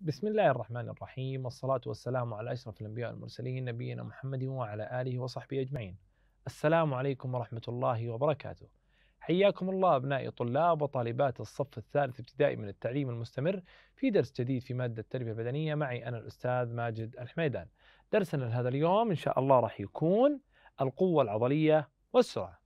بسم الله الرحمن الرحيم والصلاة والسلام على أشرف الأنبياء والمرسلين نبينا محمد وعلى آله وصحبه أجمعين السلام عليكم ورحمة الله وبركاته حياكم الله أبنائي طلاب وطالبات الصف الثالث ابتدائي من التعليم المستمر في درس جديد في مادة التربية البدنية معي أنا الأستاذ ماجد الحميدان درسنا لهذا اليوم إن شاء الله راح يكون القوة العضلية والسرعة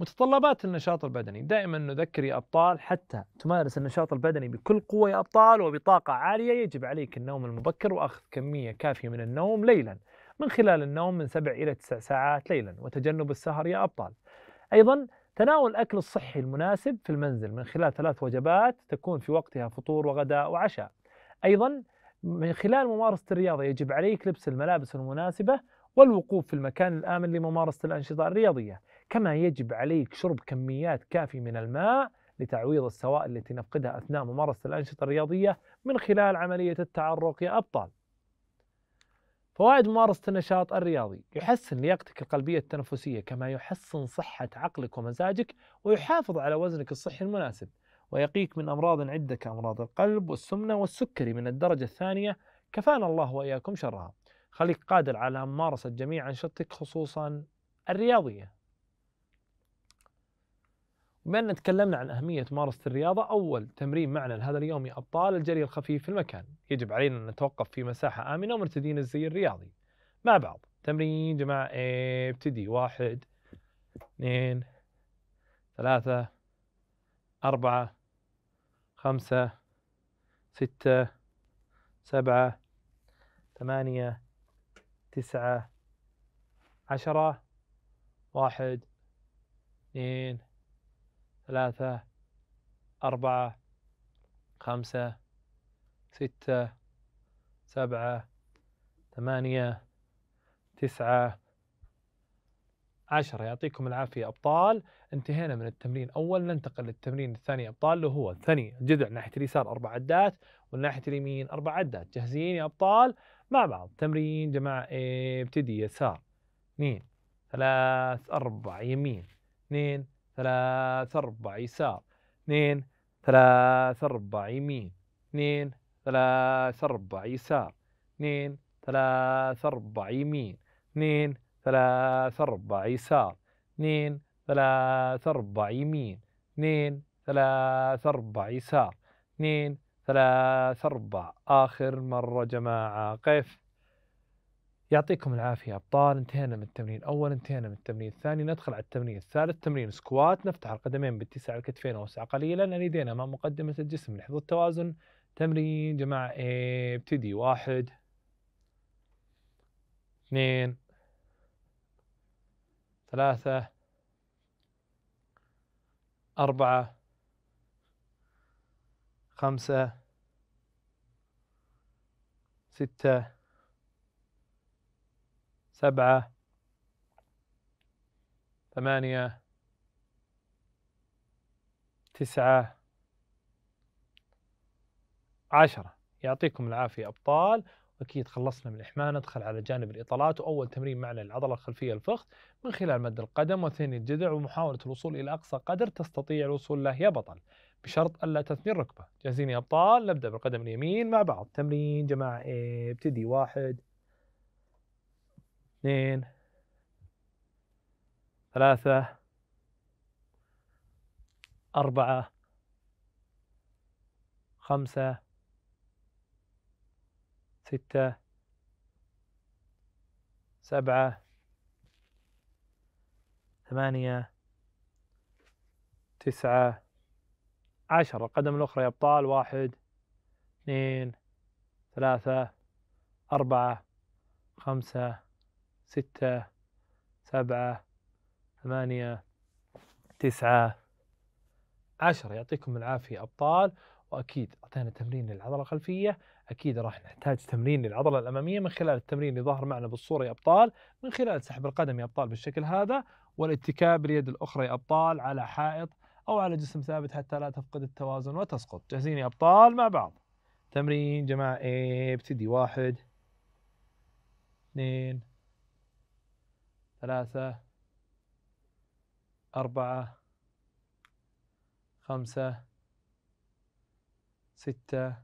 متطلبات النشاط البدني دائما نذكر يا أبطال حتى تمارس النشاط البدني بكل قوة يا أبطال وبطاقة عالية يجب عليك النوم المبكر وأخذ كمية كافية من النوم ليلا من خلال النوم من سبع إلى تسع ساعات ليلا وتجنب السهر يا أبطال أيضا تناول الأكل الصحي المناسب في المنزل من خلال ثلاث وجبات تكون في وقتها فطور وغداء وعشاء أيضا من خلال ممارسة الرياضة يجب عليك لبس الملابس المناسبة والوقوف في المكان الآمن لممارسة الأنشطة الرياضية كما يجب عليك شرب كميات كافية من الماء لتعويض السوائل التي نفقدها أثناء ممارسة الأنشطة الرياضية من خلال عملية التعرق يا أبطال فوائد ممارسة النشاط الرياضي يحسن لياقتك القلبية التنفسية كما يحسن صحة عقلك ومزاجك ويحافظ على وزنك الصحي المناسب ويقيك من أمراض عدة كأمراض القلب والسمنة والسكري من الدرجة الثانية كفانا الله وإياكم شرها خليك قادر على ممارسة جميع أنشطتك خصوصا الرياضية بما أن تكلمنا عن أهمية ممارسة الرياضة أول تمرين معنا لهذا اليوم يا أبطال الجري الخفيف في المكان يجب علينا أن نتوقف في مساحة آمنة ومرتدين الزي الرياضي مع بعض تمرين جماعة ابتدي واحد اثنين ثلاثة أربعة خمسة ستة سبعة ثمانية تسعة عشرة واحد اثنين ثلاثة أربعة خمسة ستة سبعة ثمانية تسعة عشرة يعطيكم العافية أبطال انتهينا من التمرين أول ننتقل للتمرين الثاني أبطال اللي هو الثاني الجذع ناحية اليسار أربع عدات والناحية اليمين أربع عدات جاهزين يا أبطال مع بعض تمرين جماعة ابتدي يسار اثنين ثلاث أربع يمين اثنين ثلاث أربع يسار اثنين ثلاث أربع يمين اثنين ثلاث أربع يسار اثنين ثلاث أربع يمين اثنين ثلاث أربع يسار اثنين ثلاث أربع يمين اثنين ثلاث أربع يسار اثنين ثلاث أربع آخر مرة جماعة قف يعطيكم العافية أبطال انتهينا من التمرين الأول انتهينا من التمرين الثاني ندخل على التمرين الثالث تمرين سكوات نفتح القدمين باتساع الكتفين أوسع قليلا اليدين أمام مقدمة الجسم لحفظ التوازن تمرين جماعة ابتدي واحد اثنين ثلاثة أربعة خمسة ستة سبعة ثمانية تسعة عشرة يعطيكم العافية أبطال أكيد خلصنا من الإحماء ندخل على جانب الإطالات وأول تمرين معنا العضلة الخلفية الفخذ من خلال مد القدم وثني الجذع ومحاولة الوصول إلى أقصى قدر تستطيع الوصول له يا بطل بشرط ألا تثني الركبة جاهزين يا أبطال نبدأ بالقدم اليمين مع بعض تمرين جماعة ابتدي واحد اثنين ثلاثة أربعة خمسة ستة سبعة ثمانية تسعة عشرة القدم الأخرى يا أبطال واحد اثنين ثلاثة أربعة خمسة ستة سبعة ثمانية تسعة عشرة يعطيكم العافية أبطال وأكيد أعطينا تمرين للعضلة الخلفية أكيد راح نحتاج تمرين للعضلة الأمامية من خلال التمرين اللي ظهر معنا بالصورة يا أبطال من خلال سحب القدم يا أبطال بالشكل هذا والاتكاء باليد الأخرى يا أبطال على حائط أو على جسم ثابت حتى لا تفقد التوازن وتسقط جاهزين يا أبطال مع بعض تمرين جماعة ابتدي واحد اثنين ثلاثة أربعة خمسة ستة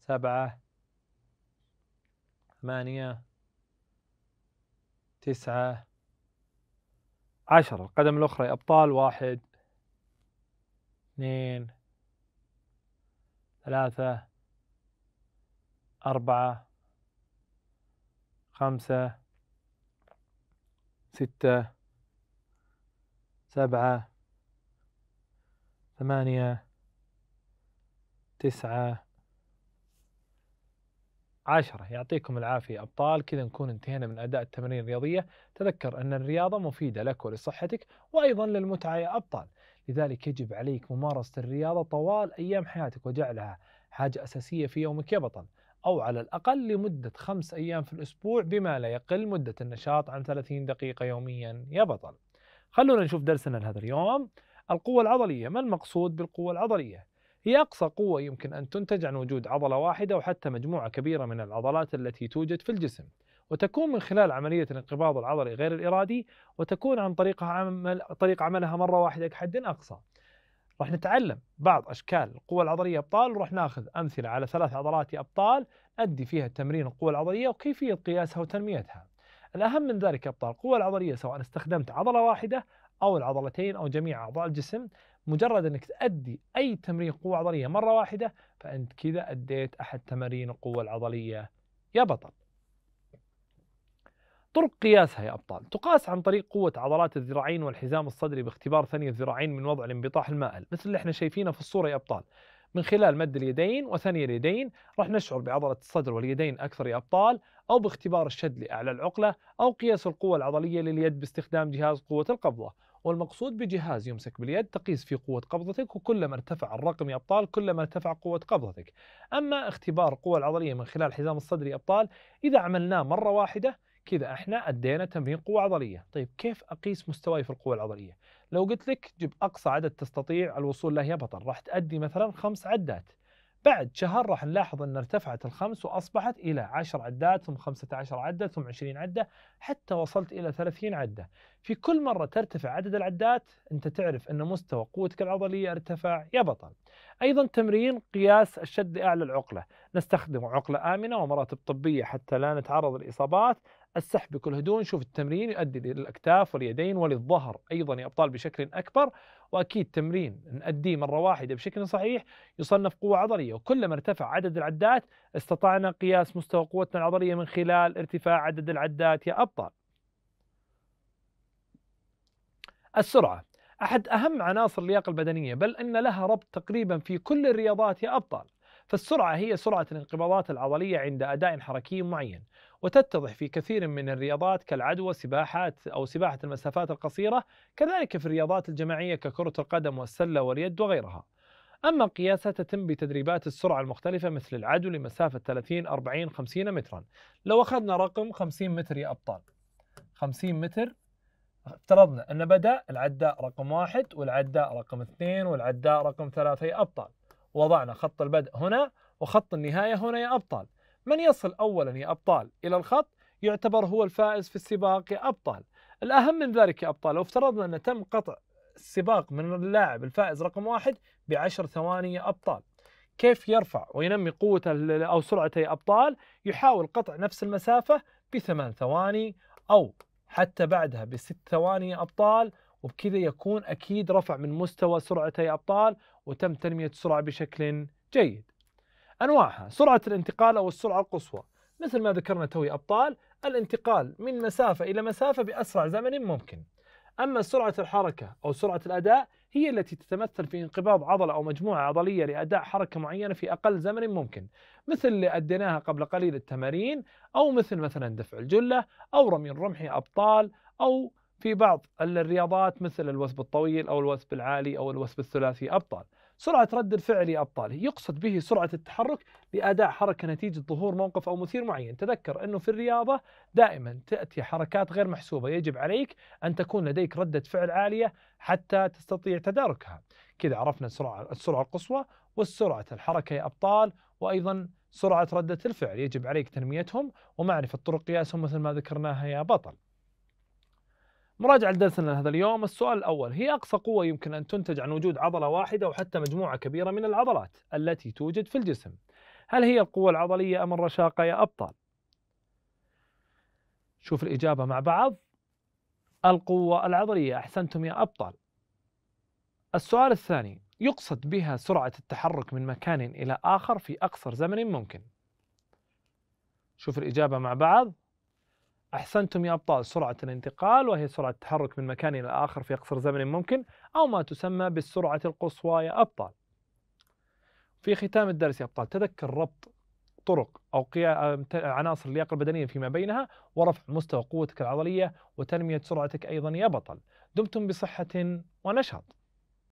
سبعة ثمانية تسعة عشرة القدم الأخرى يا أبطال واحد اثنين ثلاثة أربعة خمسة ستة سبعة ثمانية تسعة عشرة يعطيكم العافية أبطال كذا نكون انتهينا من أداء التمارين الرياضية تذكر أن الرياضة مفيدة لك ولصحتك وأيضا للمتعة يا أبطال لذلك يجب عليك ممارسة الرياضة طوال أيام حياتك وجعلها حاجة أساسية في يومك يا بطل أو على الأقل لمدة خمس أيام في الأسبوع بما لا يقل مدة النشاط عن 30 دقيقة يوميا يا بطل خلونا نشوف درسنا لهذا اليوم القوة العضلية ما المقصود بالقوة العضلية؟ هي أقصى قوة يمكن أن تنتج عن وجود عضلة واحدة أو حتى مجموعة كبيرة من العضلات التي توجد في الجسم وتكون من خلال عملية الانقباض العضلي غير الإرادي وتكون عن طريق عمل طريق عملها مرة واحدة كحد أقصى راح نتعلم بعض أشكال القوة العضلية أبطال وراح ناخذ أمثلة على ثلاث عضلات أبطال أدي فيها تمرين القوة العضلية وكيفية قياسها وتنميتها الأهم من ذلك يا أبطال القوة العضلية سواء استخدمت عضلة واحدة أو العضلتين أو جميع أعضاء الجسم مجرد أنك تأدي أي تمرين قوة عضلية مرة واحدة فأنت كذا أديت أحد تمارين القوة العضلية يا بطل طرق قياسها يا أبطال تقاس عن طريق قوة عضلات الذراعين والحزام الصدري باختبار ثني الذراعين من وضع الانبطاح المائل مثل اللي احنا شايفينه في الصورة يا أبطال من خلال مد اليدين وثني اليدين راح نشعر بعضلة الصدر واليدين أكثر يا أبطال أو باختبار الشد لأعلى العقلة أو قياس القوة العضلية لليد باستخدام جهاز قوة القبضة والمقصود بجهاز يمسك باليد تقيس فيه قوة قبضتك وكلما ارتفع الرقم يا أبطال كلما ارتفع قوة قبضتك أما اختبار القوة العضلية من خلال حزام الصدر يا أبطال إذا عملناه مرة واحدة كذا احنا ادينا تمرين قوه عضليه، طيب كيف اقيس مستواي في القوه العضليه؟ لو قلت لك جيب اقصى عدد تستطيع الوصول له يا بطل، راح تادي مثلا خمس عدات. بعد شهر راح نلاحظ ان ارتفعت الخمس واصبحت الى 10 عدات ثم 15 عده ثم 20 عده حتى وصلت الى 30 عده. في كل مره ترتفع عدد العدات انت تعرف ان مستوى قوتك العضليه ارتفع يا بطل. ايضا تمرين قياس الشد لاعلى العقله، نستخدم عقله امنه ومراتب طبيه حتى لا نتعرض لاصابات، السحب بكل هدوء نشوف التمرين يؤدي للأكتاف واليدين وللظهر أيضا يا أبطال بشكل أكبر وأكيد تمرين نأديه مرة واحدة بشكل صحيح يصنف قوة عضلية وكلما ارتفع عدد العدات استطعنا قياس مستوى قوتنا العضلية من خلال ارتفاع عدد العدات يا أبطال السرعة أحد أهم عناصر اللياقة البدنية بل أن لها ربط تقريبا في كل الرياضات يا أبطال فالسرعة هي سرعة الانقباضات العضلية عند أداء حركي معين وتتضح في كثير من الرياضات كالعدوى سباحات أو سباحة المسافات القصيرة كذلك في الرياضات الجماعية ككرة القدم والسلة واليد وغيرها أما قياسها تتم بتدريبات السرعة المختلفة مثل العدو لمسافة 30 40 50 مترا لو أخذنا رقم 50 متر يا أبطال 50 متر افترضنا أن بدأ العداء رقم واحد والعداء رقم اثنين والعداء رقم ثلاثة يا أبطال وضعنا خط البدء هنا وخط النهاية هنا يا أبطال من يصل أولا يا أبطال إلى الخط يعتبر هو الفائز في السباق يا أبطال الأهم من ذلك يا أبطال لو افترضنا أن تم قطع السباق من اللاعب الفائز رقم واحد بعشر ثواني يا أبطال كيف يرفع وينمي قوته أو سرعته يا أبطال يحاول قطع نفس المسافة بثمان ثواني أو حتى بعدها بست ثواني يا أبطال وبكذا يكون أكيد رفع من مستوى سرعته يا أبطال وتم تنمية السرعة بشكل جيد أنواعها سرعة الانتقال أو السرعة القصوى مثل ما ذكرنا توي أبطال الانتقال من مسافة إلى مسافة بأسرع زمن ممكن أما سرعة الحركة أو سرعة الأداء هي التي تتمثل في انقباض عضلة أو مجموعة عضلية لأداء حركة معينة في أقل زمن ممكن مثل اللي أديناها قبل قليل التمارين أو مثل مثلا دفع الجلة أو رمي الرمح أبطال أو في بعض الرياضات مثل الوثب الطويل أو الوثب العالي أو الوثب الثلاثي أبطال سرعة رد الفعل يا أبطال يقصد به سرعة التحرك لأداء حركة نتيجة ظهور موقف أو مثير معين تذكر أنه في الرياضة دائما تأتي حركات غير محسوبة يجب عليك أن تكون لديك ردة فعل عالية حتى تستطيع تداركها كذا عرفنا السرعة, السرعة القصوى والسرعة الحركة يا أبطال وأيضا سرعة ردة الفعل يجب عليك تنميتهم ومعرفة طرق قياسهم مثل ما ذكرناها يا بطل مراجعة لدرسنا هذا اليوم السؤال الأول هي أقصى قوة يمكن أن تنتج عن وجود عضلة واحدة أو حتى مجموعة كبيرة من العضلات التي توجد في الجسم هل هي القوة العضلية أم الرشاقة يا أبطال؟ شوف الإجابة مع بعض القوة العضلية أحسنتم يا أبطال السؤال الثاني يقصد بها سرعة التحرك من مكان إلى آخر في أقصر زمن ممكن شوف الإجابة مع بعض أحسنتم يا أبطال سرعة الانتقال وهي سرعة التحرك من مكان إلى آخر في أقصر زمن ممكن أو ما تسمى بالسرعة القصوى يا أبطال في ختام الدرس يا أبطال تذكر ربط طرق أو عناصر اللياقة البدنية فيما بينها ورفع مستوى قوتك العضلية وتنمية سرعتك أيضا يا بطل دمتم بصحة ونشاط